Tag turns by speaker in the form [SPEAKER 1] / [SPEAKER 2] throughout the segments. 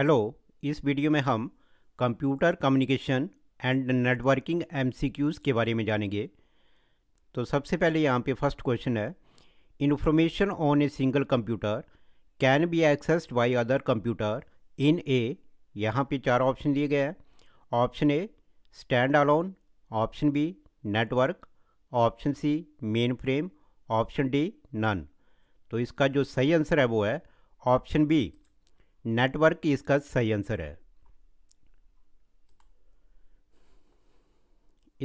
[SPEAKER 1] hello इस video में हम computer communication and networking MCQs के बारे में जानेंगे तो सबसे पहले यहाँ पे फर्स्ट क्वेश्चन है information on a single computer can be accessed by other computer in a यहाँ पे चार ऑप्शन दिए गए हैं option A stand alone option B network option C mainframe option D none तो इसका जो सही आंसर है वो है ऑप्शन बी नेटवर्क इसका सही आंसर है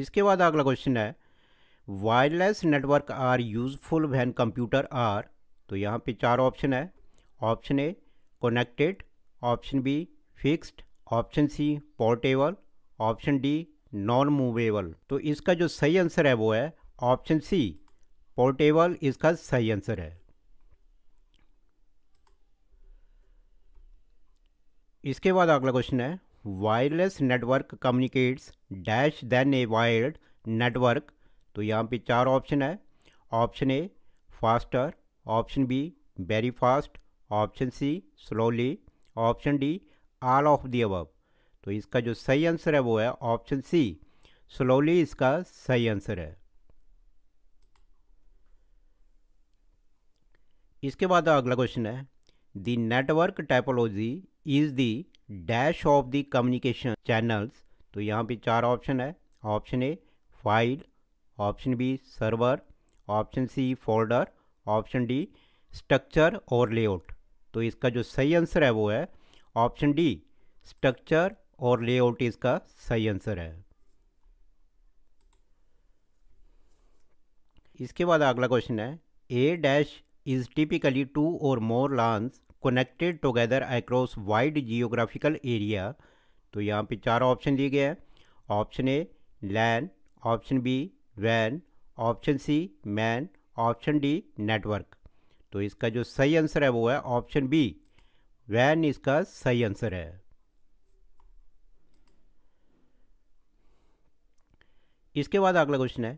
[SPEAKER 1] इसके बाद अगला क्वेश्चन है wireless network are useful when computer are तो यहाँ पे चार ऑप्शन है option A connected option B fixed option C portable option D non movable तो इसका जो सही आंसर है वो है ऑप्शन सी पोर्टेबल इसका सही आंसर है इसके बाद अगला क्वेश्चन है wireless network communicates dash than a wired network तो यहाँ पे चार ऑप्शन है option A faster option B very fast option C slowly option D all of the above तो इसका जो सही आंसर है वो है ऑप्शन सी स्लोली इसका सही आंसर है इसके बाद अगला क्वेश्चन है the network typology is the dash of the communication channels तो यहाँ पे चार ऑप्शन है ऑप्शन ए file option B server option C folder option D structure और लेआउट तो इसका जो सही आंसर है वो है ऑप्शन डी स्ट्रक्चर और लेआउट इसका सही आंसर है इसके बाद अगला क्वेश्चन है a dash is typically two और more LANs connected together across wide geographical area तो यहाँ पे चार ऑप्शन दिए गए हैं option A LAN option B वैन option C MAN option D network तो इसका जो सही आंसर है वो है ऑप्शन बी वैन इसका सही आंसर है इसके बाद अगला क्वेश्चन है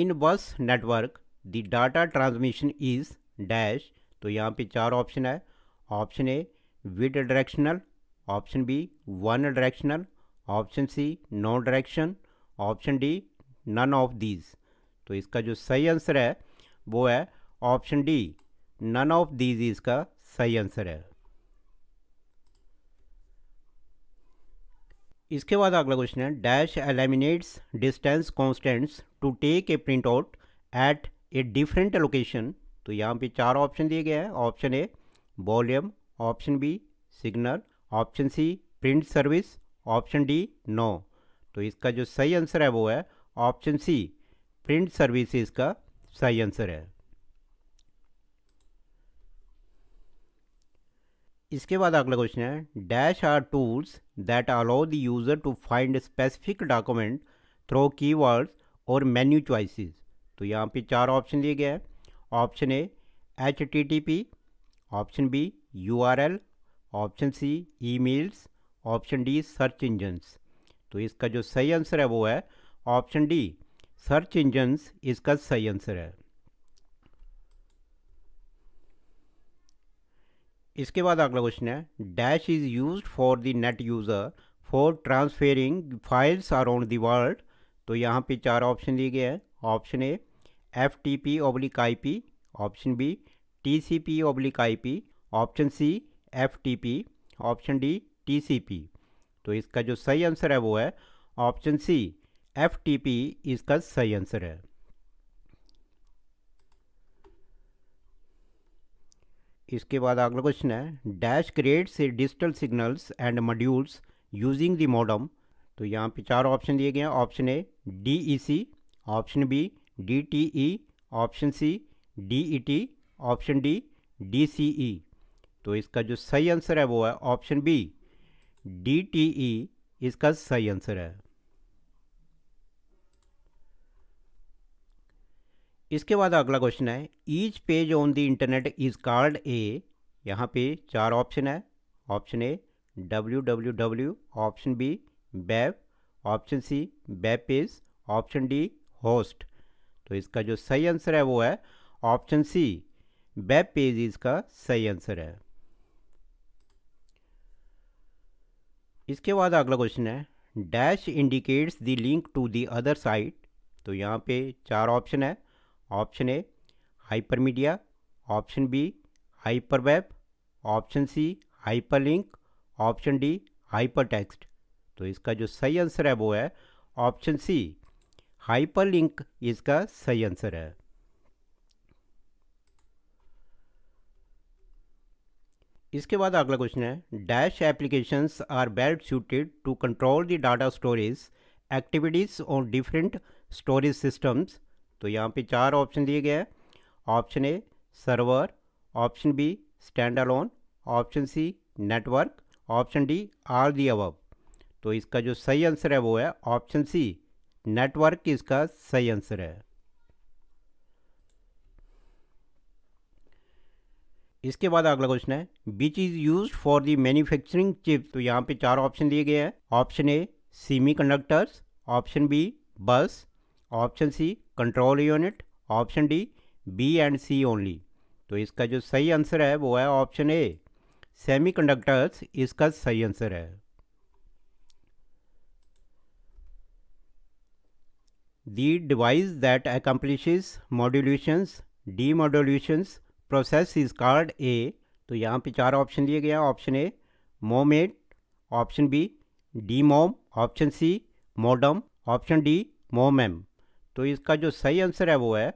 [SPEAKER 1] in bus network the data transmission is dash तो यहाँ पे चार ऑप्शन है option A bi directional option B one directional option C no direction option D none of these तो इसका जो सही आंसर है वो है option D none of these इसका सही आंसर है इसके बाद अगला क्वेश्चन है dash eliminates distance constants to take a print out at a different location तो यहाँ पे चार ऑप्शन दिए गए हैं option A volume option B signal option C print service option D no तो इसका जो सही आंसर है वो है ऑप्शन सी प्रिंट सर्विस इसका सही आंसर है इसके बाद अगला क्वेश्चन है dash are tools that allow the user to find specific document through keywords और मेन्यू चॉइसेस तो यहाँ पे चार ऑप्शन दिए गए हैं option A H T T P option B URL, option C emails, option D search engines तो इसका जो सही आंसर है वो है ऑप्शन डी सर्च इंजन्स इसका सही आंसर है इसके बाद अगला क्वेश्चन है dash is use for the net user for transferring files around the world तो यहाँ पे चार ऑप्शन दिए गए हैं option A F T P oblique I P option B T C P oblique I P option C F T P option D T C P तो इसका जो सही आंसर है वो है option C F T P इसका सही answer है इसके बाद अगला क्वेश्चन है डैश क्रिएट से digital signals and modules using the modem तो यहाँ पे चार ऑप्शन दिए गए हैं option A D E C option B D T E option C D E T option D D C E तो इसका जो सही आंसर है वो है option B D T E इसका सही आंसर है इसके बाद अगला क्वेश्चन है each page on the internet is called a यहाँ पे चार ऑप्शन है option A W W W option B web option C web page option D host तो इसका जो सही आंसर है वो है ऑप्शन सी वेब पेज इसका सही आंसर है इसके बाद अगला क्वेश्चन है dash indicates the link to the other site तो यहाँ पे चार ऑप्शन है option A hypermedia option B hyper web option C hyperlink option D hypertext तो इसका जो सही आंसर है वो है ऑप्शन सी हाइपर लिंक इसका सही आंसर है इसके बाद अगला क्वेश्चन है dash applications are best suited to control the data storage activities on different storage systems तो यहाँ पे चार ऑप्शन दिए गए हैं option A server option B stand alone option C network option D all the above तो इसका जो सही आंसर है वो है ऑप्शन सी नेटवर्क इसका सही आंसर है इसके बाद अगला क्वेश्चन है which is use for the manufacturing chip तो यहाँ पे चार ऑप्शन दिए गए हैं option A semiconductors option B bus option C control unit option D B and C only तो इसका जो सही आंसर है वो है ऑप्शन ए कंडक्टर्स इसका सही आंसर है the device that accomplices the demodulations process is called a तो यहाँ पे चार ऑप्शन लिए गया ऑप्शन ए मोमेट ऑप्शन बी डी मोम option C modem option D मोमेम तो इसका जो सही आंसर है वो है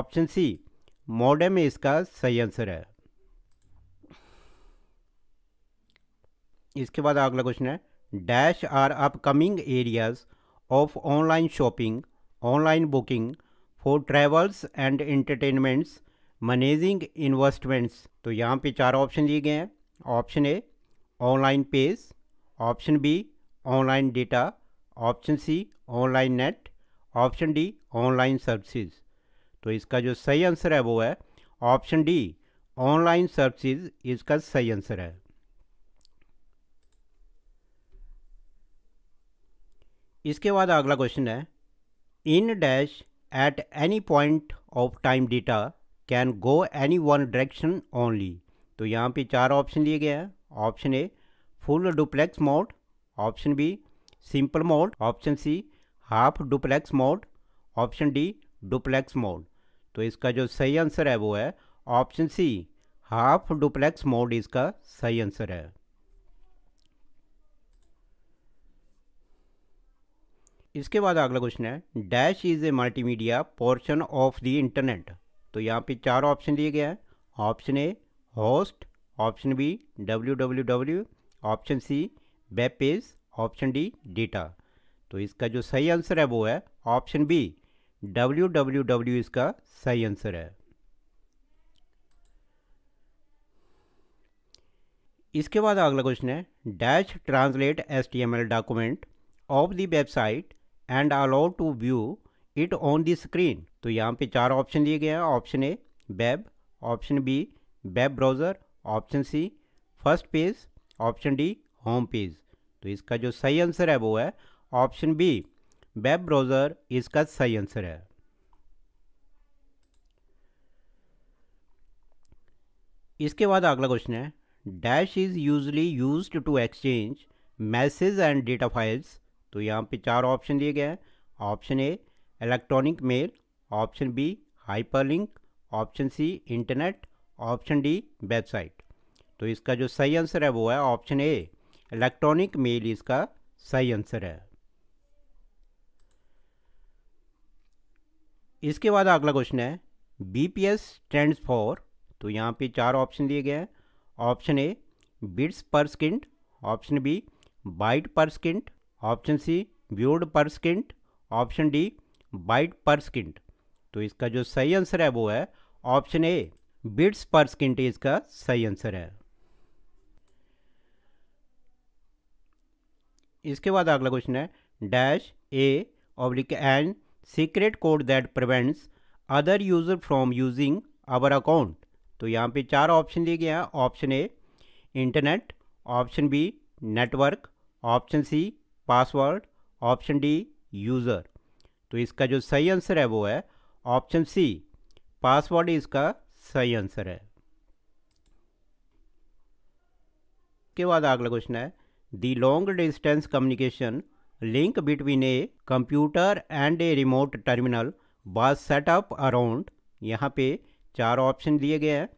[SPEAKER 1] ऑप्शन सी मोडम इसका सही आंसर है इसके बाद अगला क्वेश्चन है dash are upcoming areas of online shopping online booking for travels and entertainments managing investments तो यहाँ पे चार ऑप्शन दिए गए हैं option A online page option B online data option C online net option D online services तो इसका जो सही आंसर है वो है ऑप्शन डी ऑनलाइन सर्विसेज इसका सही आंसर है इसके बाद अगला क्वेश्चन है in dash at any point of time data can go any one direction only तो यहाँ पे चार ऑप्शन लिए गए हैं ऑप्शन ए full duplex mode option B simple mode option सी half duplex mode option D duplex mode तो इसका जो सही आंसर है वो है ऑप्शन सी हाफ डुप्लेक्स मोड इसका सही आंसर है इसके बाद अगला क्वेश्चन है dash is a multimedia portion of the internet तो यहाँ पे चार ऑप्शन दिए गया है option A host option B W W W option C web page option D data तो इसका जो सही आंसर है वो है option B W W W इसका सही आंसर है इसके बाद अगला क्वेश्चन है dash translate S T M L document of the website and allow to view it on the screen तो यहाँ पे चार ऑप्शन दिए गए हैं option A web option B web browser option C first page option D home page तो इसका जो सही आंसर है वो है ऑप्शन बी वेब ब्राउज़र इसका सही आंसर है इसके बाद अगला क्वेश्चन है dash is usually use to exchange message and data files तो यहाँ पे चार ऑप्शन दिए गए हैं option A electronic mail option B hyperlink option C internet option D website तो इसका जो सही आंसर है वो है ऑप्शन ए इलेक्ट्रॉनिक मेल इसका सही आंसर है इसके बाद अगला क्वेश्चन है B P S stand for तो यहाँ पे चार ऑप्शन दिए गए हैं ऑप्शन ए बिट्स पर स्किंट ऑप्शन बी बाइट पर स्किंट ऑप्शन सी व्यूड पर स्किंट ऑप्शन डी बाइट पर स्किंट तो इसका जो सही आंसर है वो है ऑप्शन ए बिट्स पर स्किंट इसका सही आंसर है इसके बाद अगला क्वेश्चन है dash A oblique an secret code that prevents other user from using our account तो यहाँ पे चार ऑप्शन दिए गए हैं ऑप्शन ए internet option B network option C password option D user तो इसका जो सही आंसर है वो है ऑप्शन सी पासवर्ड इसका सही आंसर है के बाद अगला क्वेश्चन है the long distance communication link between a computer and a remote terminal was setup around यहाँ पे चार ऑप्शन दिए गए हैं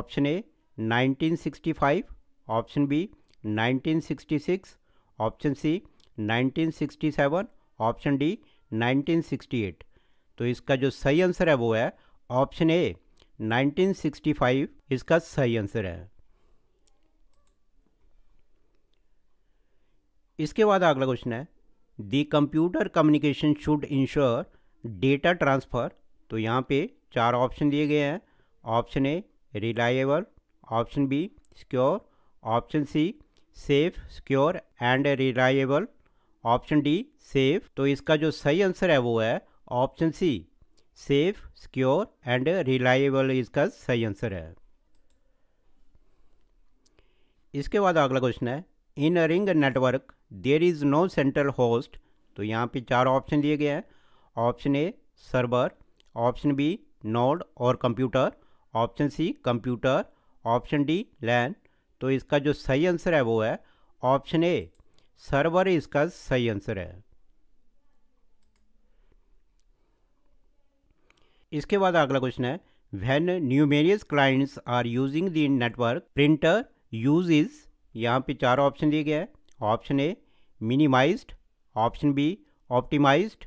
[SPEAKER 1] option A 1965, option B 1966, option C 1967, option D 1968 तो इसका जो सही आंसर है वो है ऑप्शन ए 1965 इसका सही आंसर है इसके बाद अगला क्वेश्चन है the computer communication should ensure data transfer तो यहाँ पे चार ऑप्शन दिए गए हैं option A reliable option B secure option C safe secure and reliable option D safe तो इसका जो सही आंसर है वो है option C safe secure and reliable इसका सही आंसर है इसके बाद अगला क्वेश्चन है in a ring network there is no central host तो यहाँ पे चार ऑप्शन दिए गए हैं option A server option B node or computer option C computer option D LAN तो इसका जो सही आंसर है वो है ऑप्शन ए सर्वर इसका सही आंसर है इसके बाद अगला क्वेश्चन है when numerous clients are using the network printer use is यहाँ पे चार ऑप्शन दिए गए हैं option A minimized option B optimized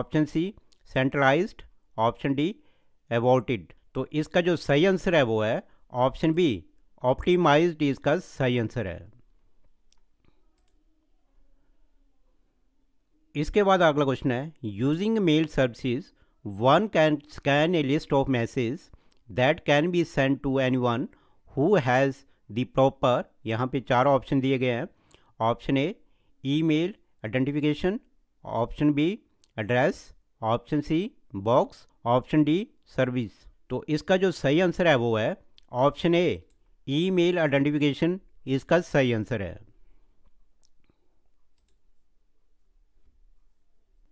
[SPEAKER 1] option C centralized option D aborted तो इसका जो सही आंसर है वो है ऑप्शन बी ऑप्टिमाइज्ड इसका सही आंसर है इसके बाद अगला क्वेश्चन है using mail services one can scan a list of message that can be send to any one who has the proper यहाँ पे चार ऑप्शन दिए गए हैं option A email identification option B address option C box option D service तो इसका जो सही आंसर है वो है ऑप्शन ए ईमेल आइडेंटिफिकेशन इसका सही आंसर है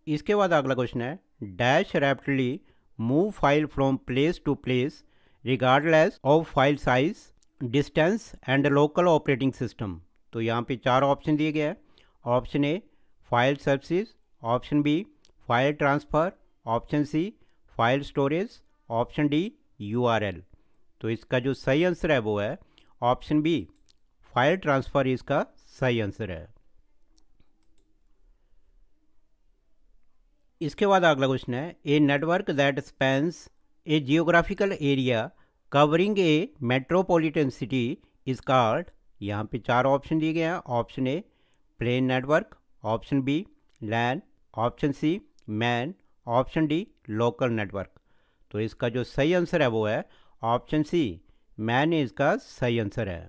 [SPEAKER 1] इसके बाद अगला क्वेश्चन है dash rapidly move file from place to place regardless of file size distance and local operating system तो यहाँ पे चार ऑप्शन दिए गए हैं option A file service option B file transfer option C file storage option D you तो इसका जो सही आंसर है वो है ऑप्शन बी फाइल ट्रांसफ़र इसका सही आंसर है इसके बाद अगला क्वेश्चन है a network that spans a geographical area covering a metropolitan city is called यहाँ पे चार ऑप्शन दिए गए हैं option A plain network option B LAN option C MAN option D local network तो इसका जो सही आंसर है वो है ऑप्शन सी मैन इसका सही आंसर है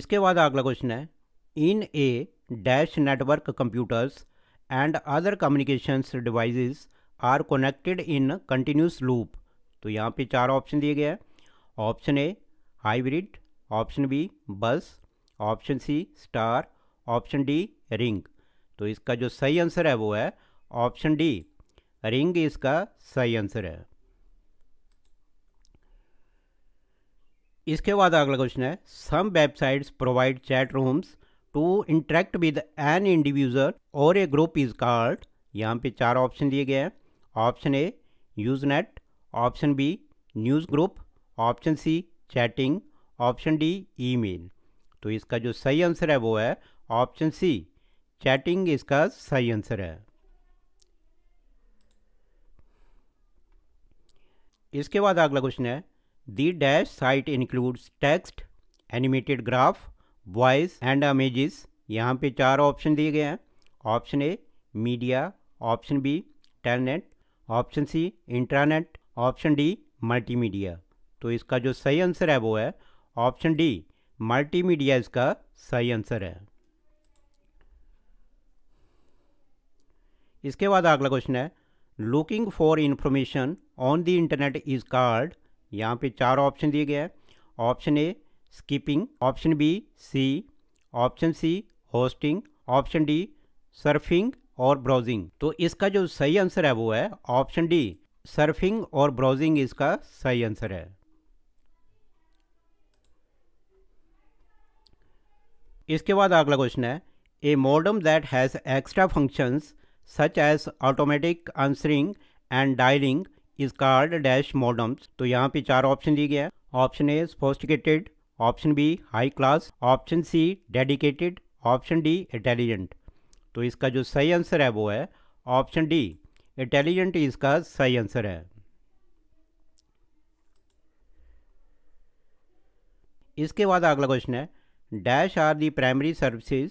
[SPEAKER 1] इसके बाद अगला क्वेश्चन है in a dash network computers and other communications devices are connected in continuous loop तो यहाँ पे चार ऑप्शन दिए गए हैं option A hybrid option B bus option C star option D ring तो इसका जो सही आंसर है वो है ऑप्शन डी रिंग इसका सही आंसर है इसके बाद अगला क्वेश्चन है some websites provide chat rooms to interact with an individual or A group is called यहाँ पे चार ऑप्शन दिए गए हैं option A Usenet option B news group option C chatting option D email तो इसका जो सही आंसर है वो है ऑप्शन सी चैटिंग इसका सही आंसर है इसके बाद अगला क्वेश्चन है the dash site includes text animated graph voice and images यहाँ पे चार ऑप्शन दिए गए हैं option A media option B telnet option C internet option D multimedia तो इसका जो सही आंसर है वो है ऑप्शन डी मल्टीमीडिया इसका सही आंसर है इसके बाद अगला क्वेश्चन है looking for information on the internet is called यहाँ पे चार ऑप्शन दिए गए हैं option A skipping option B C option C hosting option D surfing or browsing तो इसका जो सही आंसर है वो है option D surfing or browsing इसका सही आंसर है इसके बाद अगला क्वेश्चन है a modem that has extra functions such as automatic answering and dialing is called dash modems तो यहाँ पे चार ऑप्शन दिए गए option A sophisticated option B high class option C dedicated option D intelligent तो इसका जो सही आंसर है वो है ऑप्शन डी इंटेलिजेंट इसका सही आंसर है इसके बाद अगला क्वेश्चन है dash are the primary services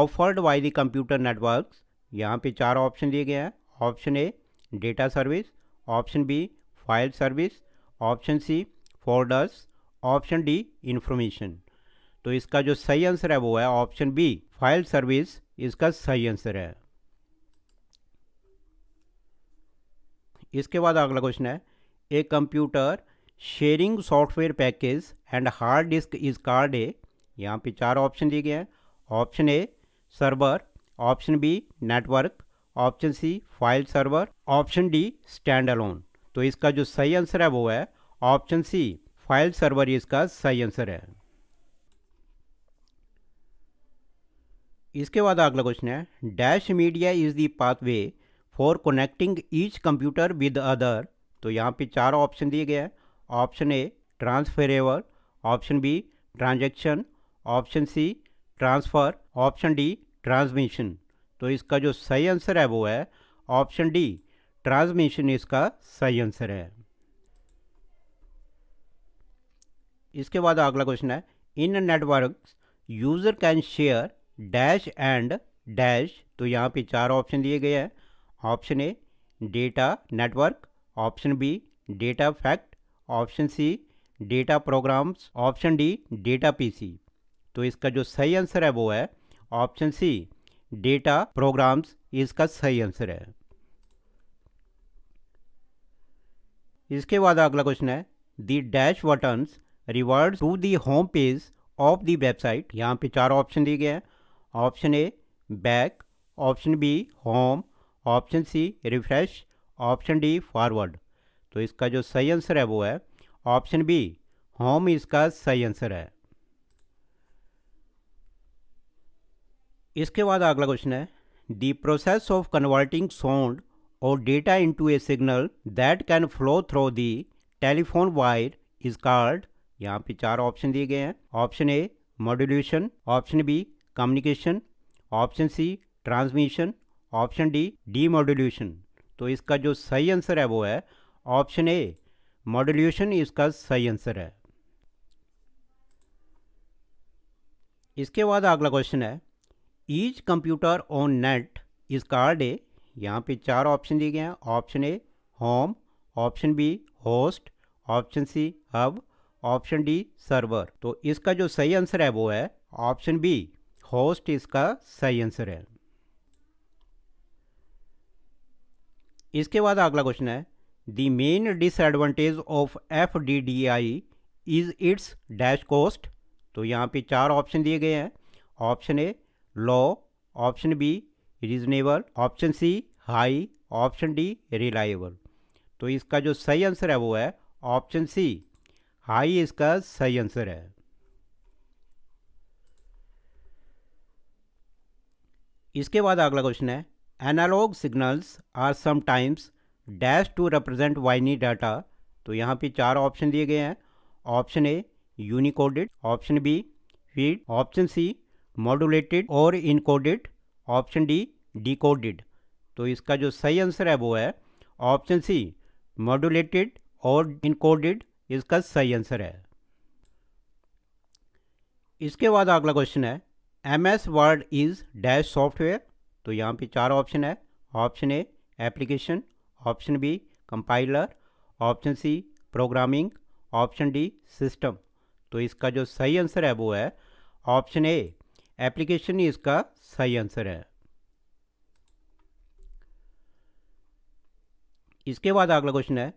[SPEAKER 1] offered by the computer networks यहाँ पे चार ऑप्शन दिए गए हैं option A data service option B file service option C folders option D information तो इसका जो सही आंसर है वो है ऑप्शन बी फाइल सर्विस इसका सही आंसर है इसके बाद अगला क्वेश्चन है a computer sharing software package and hard disk is called a यहाँ पे चार ऑप्शन दिए गए हैं ऑप्शन ए server option B network option C file server option D stand alone तो इसका जो सही आंसर है वो है ऑप्शन सी फाइल सर्वर इसका सही आंसर है इसके बाद अगला क्वेश्चन है dash media is the pathway for connecting each computer with other तो यहाँ पे चार ऑप्शन दिए गए हैं option A transferable option B transaction option C transfer option D transmission तो इसका जो सही आंसर है वो है ऑप्शन डी ट्रांसमिशन इसका सही आंसर है इसके बाद अगला क्वेश्चन है in network user can share dash and dash तो यहाँ पे चार ऑप्शन दिए गए हैं option A data network option B data fact option C data programs option D data PC तो इसका जो सही आंसर है वो है ऑप्शन सी डेटा प्रोग्राम्स इसका सही आंसर है इसके बाद अगला क्वेश्चन है the dash buttons revert to the home page of the website यहाँ पे चार ऑप्शन दिए गए हैं option A back option B home option C refresh option D forward तो इसका जो सही आंसर है वो है ऑप्शन बी होम इसका सही आंसर है इसके बाद अगला क्वेश्चन है the process of converting sound or data into a signal that can flow through the telephone wire is called यहाँ पे चार ऑप्शन दिए गए हैं option A modulation option B communication option C transmission option D demodulation तो इसका जो सही आंसर है वो है ऑप्शन ए मॉड्यूलेशन इसका सही आंसर है इसके बाद अगला क्वेश्चन है each computer on net is called a यहाँ पे चार ऑप्शन दिए गए हैं option A home option B host option C hub option D server तो इसका जो सही आंसर है वो है ऑप्शन बी होस्ट इसका सही आंसर है इसके बाद अगला क्वेश्चन है the main disadvantage of F D D I is it's dash cost तो यहाँ पे चार ऑप्शन दिए गए हैं option A low option B reasonable option C high option D reliable तो इसका जो सही आंसर है वो है ऑप्शन सी हाई इसका सही आंसर है इसके बाद अगला क्वेश्चन है analogue signals are sometimes dash to represent वाइनी डाटा तो यहाँ पे चार ऑप्शन दिए गए हैं option A unicoded option B feed option C modulated और इनकोडेड ऑप्शन डी डिकोडेड तो इसका जो सही आंसर है वो है ऑप्शन सी मॉडुलेटेड और इनकोडेड इसका सही आंसर है इसके बाद अगला क्वेश्चन है M S word is dash software तो यहाँ पे चार ऑप्शन है ऑप्शन ए application option B compiler option C programming option D system तो इसका जो सही आंसर है वो है ऑप्शन ए एप्लीकेशन ही इसका सही आंसर है इसके बाद अगला क्वेश्चन है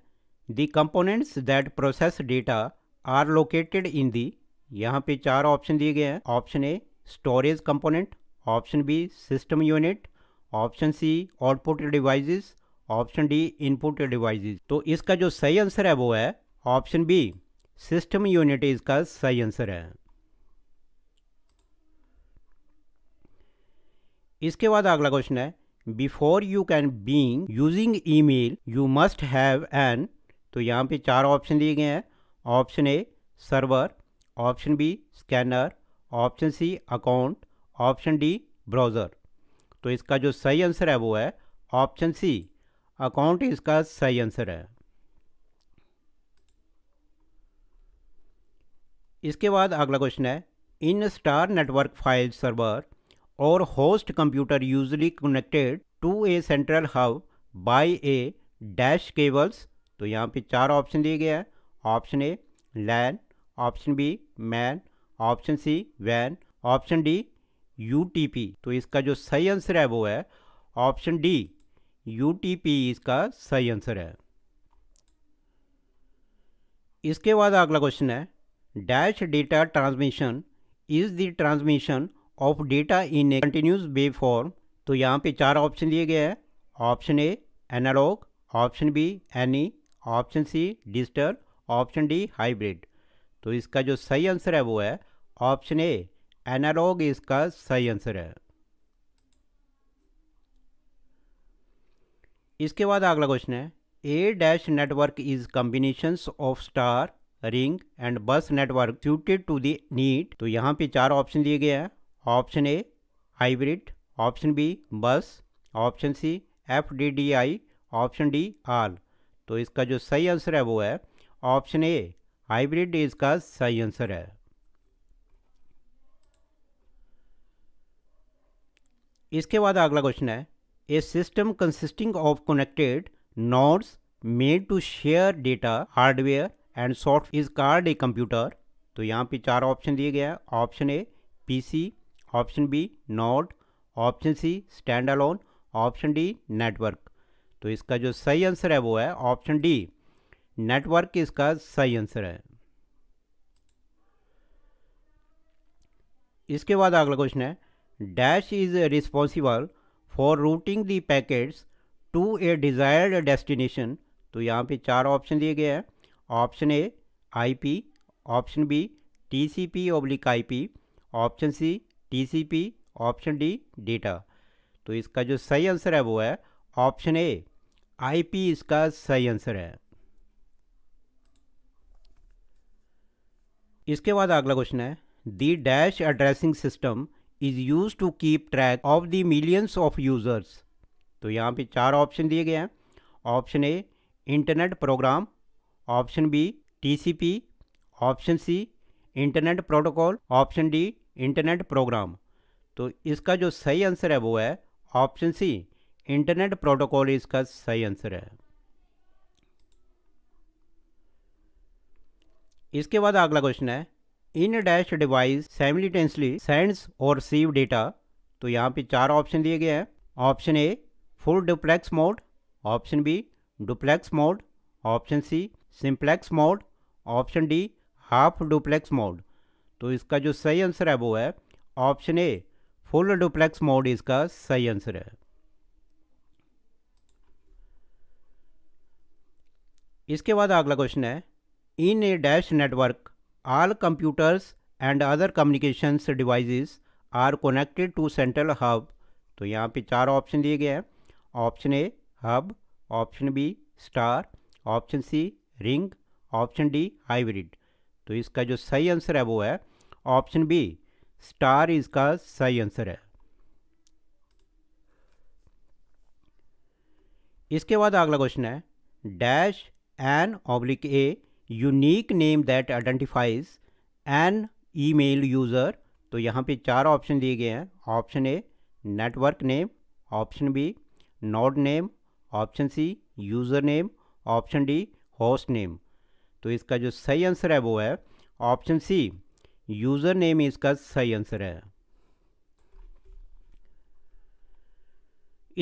[SPEAKER 1] The components that process data are located in the यहाँ पे चार ऑप्शन दिए गए हैं option A storage component option B system unit option C output devices option D input devices तो इसका जो सही आंसर है वो है ऑप्शन बी सिस्टम यूनिट इसका सही आंसर है इसके बाद अगला क्वेश्चन है before you can being using email you must have an तो यहाँ पे चार ऑप्शन दिए गए हैं ऑप्शन ए server option B scanner option C account option D browser तो इसका जो सही आंसर है वो है ऑप्शन सी अकाउंट इसका सही आंसर है इसके बाद अगला क्वेश्चन है in star network file server और host computer usually connected to a central hub by a dash cables तो यहाँ पे चार ऑप्शन दिए गए हैं option A LAN option B MAN option C वैन ऑप्शन डी यू तो इसका जो सही आंसर है वो है ऑप्शन डी यू इसका सही आंसर है इसके बाद अगला क्वेश्चन है dash data transmission is the transmission of data in a continuous wave form तो यहाँ पे चार ऑप्शन दिए गए हैं option A analogue option B any option C digital option D hybrid तो इसका जो सही आंसर है वो है ऑप्शन ए एनालॉग इसका सही आंसर है इसके बाद अगला क्वेश्चन है a dash network is combination of star ring and bus network suited to the need तो यहाँ पे चार ऑप्शन दिए गए हैं option A hybrid option B bus option C F D D I option D all तो इसका जो सही आंसर है वो है ऑप्शन ए हाइब्रिड इसका सही आंसर है इसके बाद अगला क्वेश्चन है a system consisting of connected nodes made to share data hardware and soft is called a computer तो यहाँ पे चार ऑप्शन दिए गया है option a PC option B node option c stand alone option D network तो इसका जो सही आंसर है वो है ऑप्शन डी नेटवर्क इसका सही आंसर है इसके बाद अगला क्वेश्चन है dash is responsible for routing the packets to a desired destination तो यहाँ पे चार ऑप्शन दिए गए हैं option a IP, option b TCP oblique IP, option c TCP, option D data तो इसका जो सही आंसर है वो है ऑप्शन ए आईपी इसका सही आंसर है इसके बाद अगला क्वेश्चन है the dash addressing system is use to keep track of the millions of users तो यहाँ पे चार ऑप्शन दिए गए हैं ऑप्शन ए internet program option b TCP option सी internet protocol option d internet program तो इसका जो सही आंसर है वो है ऑप्शन सी इंटरनेट प्रोटोकॉल इसका सही आंसर है इसके बाद अगला क्वेश्चन है in dash device simultaneously sends or receive data तो यहाँ पे चार ऑप्शन दिए गए हैं ऑप्शन ए full duplex mode option b duplex mode option c simplex mode option d half duplex mode तो इसका जो सही आंसर है वो है ऑप्शन ए फुल डुप्लेक्स मोड इसका सही आंसर है इसके बाद अगला क्वेश्चन है in a dash network all computers and other communication devices are connected to central hub तो यहाँ पे चार ऑप्शन दिए गए हैं option a hub option b star option c ring option D hybrid तो इसका जो सही आंसर है वो है ऑप्शन बी स्टार इसका सही आंसर है इसके बाद अगला क्वेश्चन है dash an oblique a unique name that identifies an email user तो यहाँ पे चार ऑप्शन दिए गए हैं option a network name option B node name option c user name option D host name तो इसका जो सही आंसर है वो है ऑप्शन सी यूज़र नेम इसका सही आंसर है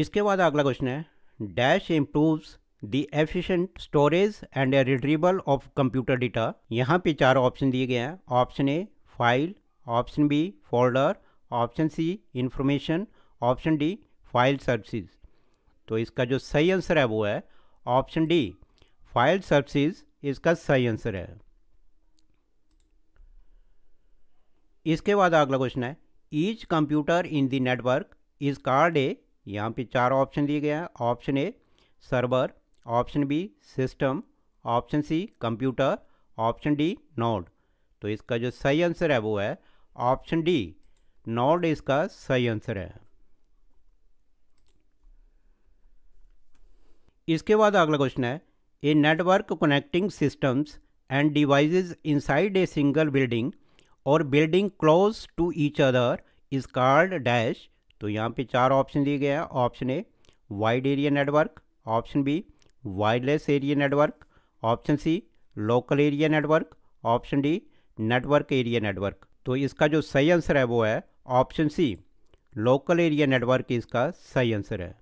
[SPEAKER 1] इसके बाद अगला क्वेश्चन है dash improves the efficient storage and retrieval of computer data यहाँ पे चार ऑप्शन दिए गए हैं ऑप्शन ए file option b folder option c information option d file services तो इसका जो सही आंसर है वो है ऑप्शन डी फाइल सर्विसेज इसका सही आंसर है इसके बाद अगला क्वेश्चन है each computer in the network is called a यहाँ पे चार ऑप्शन दिए गए हैं ऑप्शन ए server option B system option सी कंप्यूटर ऑप्शन डी नोड तो इसका जो सही आंसर है वो है ऑप्शन डी नोड इसका सही आंसर है इसके बाद अगला क्वेश्चन है a network connecting systems and devices inside a single building or building close to each other is called dash तो यहाँ पे चार ऑप्शन दिए गए हैं option a wide area network option b wireless area network option c local area network option D network area network तो इसका जो सही आंसर है वो है option c local area network इसका सही आंसर है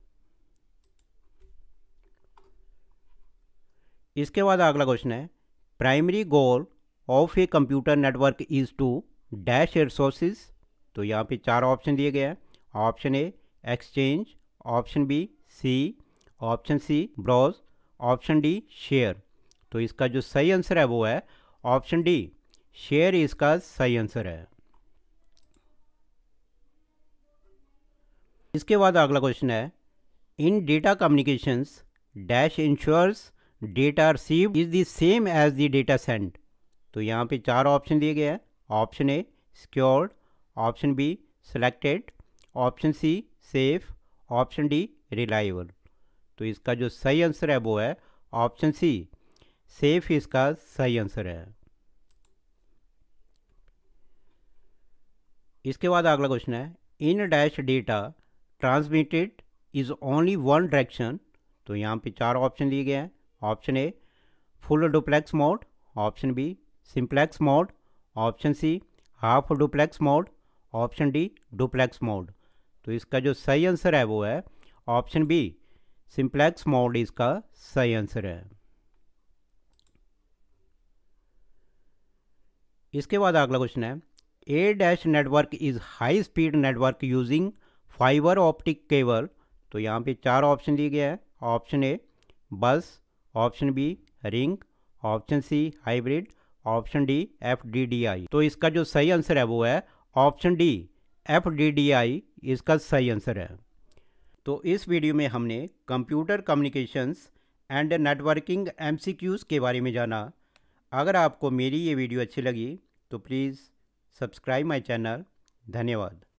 [SPEAKER 1] इसके बाद अगला क्वेश्चन है primary goal of a computer network is to dash resources तो यहाँ पे चार ऑप्शन दिए गए हैं option a exchange option B C option c browse option d share तो इसका जो सही आंसर है वो है ऑप्शन डी शेयर इसका सही आंसर है इसके बाद अगला क्वेश्चन है in data communications dash ensures data receive is the same as the data send तो यहाँ पे चार ऑप्शन दिए गए हैं option a secured option b selected option C safe option D reliable तो इसका जो सही आंसर है वो है ऑप्शन सी सेफ इसका सही आंसर है इसके बाद अगला क्वेश्चन है in dash data transmitted is only one direction तो यहाँ पे चार ऑप्शन दिए गए हैं ऑप्शन ए full duplex mode option b simplex mode option सी half duplex mode option D duplex mode तो इसका जो सही आंसर है वो है ऑप्शन बी सिंप्लेक्स मोड इसका सही आंसर है इसके बाद अगला क्वेश्चन है a dash network is high speed network using fibre optic cable तो यहाँ पे चार ऑप्शन दिए गए हैं option a bus option b ring option c hybrid option d F D D I तो इसका जो सही आंसर है वो है option d F D D I इसका सही आंसर है तो इस वीडियो में हमने computer communications and networking MCQs के बारे में जाना अगर आपको मेरी ये वीडियो अच्छी लगी तो प्लीज़ सब्सक्राइब माई चैनल धन्यवाद